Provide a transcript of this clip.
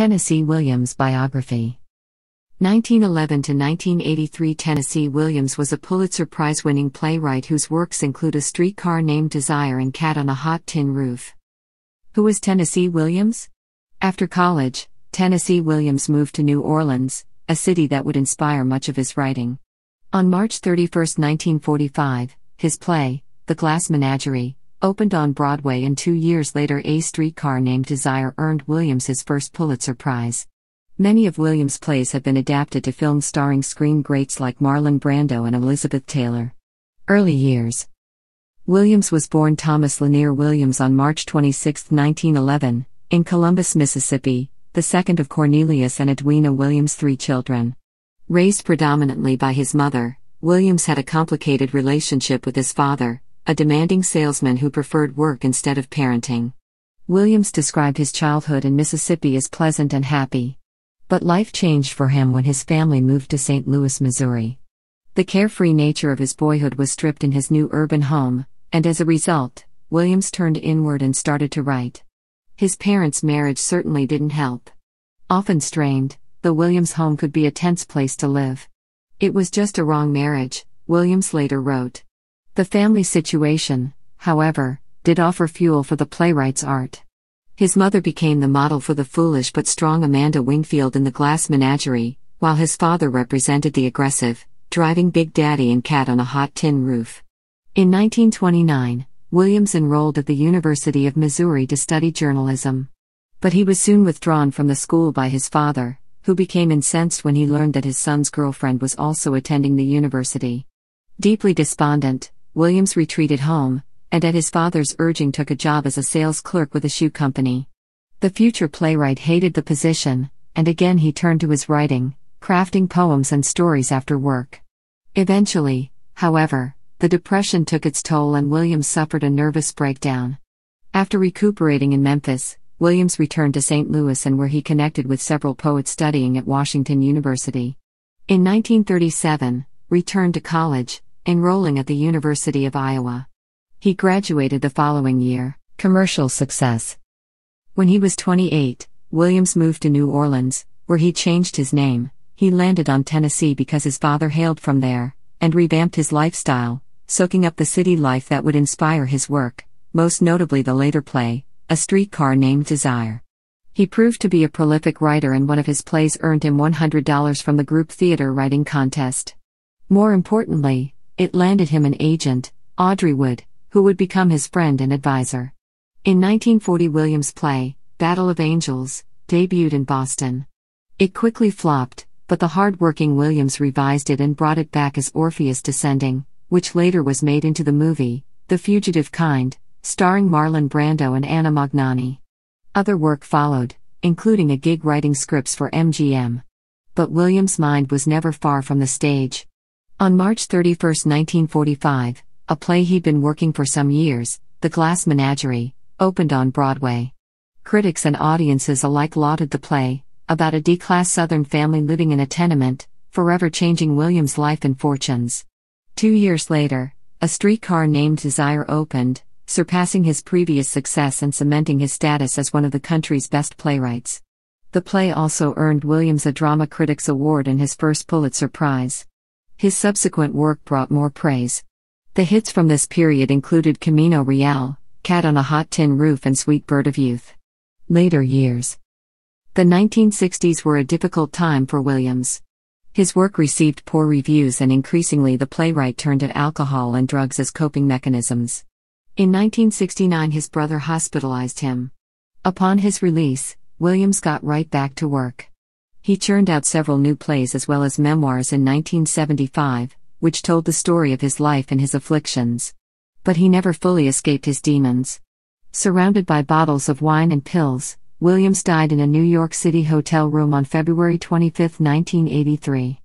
Tennessee Williams Biography 1911 to 1983 Tennessee Williams was a Pulitzer Prize winning playwright whose works include A Streetcar Named Desire and Cat on a Hot Tin Roof. Who was Tennessee Williams? After college, Tennessee Williams moved to New Orleans, a city that would inspire much of his writing. On March 31, 1945, his play, The Glass Menagerie, Opened on Broadway and two years later, A Streetcar Named Desire earned Williams his first Pulitzer Prize. Many of Williams' plays have been adapted to film starring screen greats like Marlon Brando and Elizabeth Taylor. Early years Williams was born Thomas Lanier Williams on March 26, 1911, in Columbus, Mississippi, the second of Cornelius and Edwina Williams' three children. Raised predominantly by his mother, Williams had a complicated relationship with his father, a demanding salesman who preferred work instead of parenting. Williams described his childhood in Mississippi as pleasant and happy. But life changed for him when his family moved to St. Louis, Missouri. The carefree nature of his boyhood was stripped in his new urban home, and as a result, Williams turned inward and started to write. His parents' marriage certainly didn't help. Often strained, the Williams home could be a tense place to live. It was just a wrong marriage, Williams later wrote. The family situation, however, did offer fuel for the playwright's art. His mother became the model for the foolish but strong Amanda Wingfield in The Glass Menagerie, while his father represented the aggressive, driving Big Daddy and Cat on a hot tin roof. In 1929, Williams enrolled at the University of Missouri to study journalism. But he was soon withdrawn from the school by his father, who became incensed when he learned that his son's girlfriend was also attending the university. Deeply despondent, Williams retreated home, and at his father's urging took a job as a sales clerk with a shoe company. The future playwright hated the position, and again he turned to his writing, crafting poems and stories after work. Eventually, however, the depression took its toll and Williams suffered a nervous breakdown. After recuperating in Memphis, Williams returned to St. Louis and where he connected with several poets studying at Washington University. In 1937, returned to college, enrolling at the University of Iowa. He graduated the following year. Commercial success. When he was 28, Williams moved to New Orleans, where he changed his name. He landed on Tennessee because his father hailed from there, and revamped his lifestyle, soaking up the city life that would inspire his work, most notably the later play, A Streetcar Named Desire. He proved to be a prolific writer, and one of his plays earned him $100 from the group theater writing contest. More importantly, it landed him an agent, Audrey Wood, who would become his friend and advisor. In 1940, Williams' play, Battle of Angels, debuted in Boston. It quickly flopped, but the hard working Williams revised it and brought it back as Orpheus Descending, which later was made into the movie, The Fugitive Kind, starring Marlon Brando and Anna Magnani. Other work followed, including a gig writing scripts for MGM. But Williams' mind was never far from the stage, on March 31, 1945, a play he'd been working for some years, The Glass Menagerie, opened on Broadway. Critics and audiences alike lauded the play, about a D class Southern family living in a tenement, forever changing William's life and fortunes. Two years later, a streetcar named Desire opened, surpassing his previous success and cementing his status as one of the country's best playwrights. The play also earned Williams a Drama Critics Award and his first Pulitzer Prize. His subsequent work brought more praise. The hits from this period included Camino Real, Cat on a Hot Tin Roof, and Sweet Bird of Youth. Later years. The 1960s were a difficult time for Williams. His work received poor reviews, and increasingly the playwright turned to alcohol and drugs as coping mechanisms. In 1969, his brother hospitalized him. Upon his release, Williams got right back to work. He churned out several new plays as well as memoirs in 1975, which told the story of his life and his afflictions. But he never fully escaped his demons. Surrounded by bottles of wine and pills, Williams died in a New York City hotel room on February 25, 1983.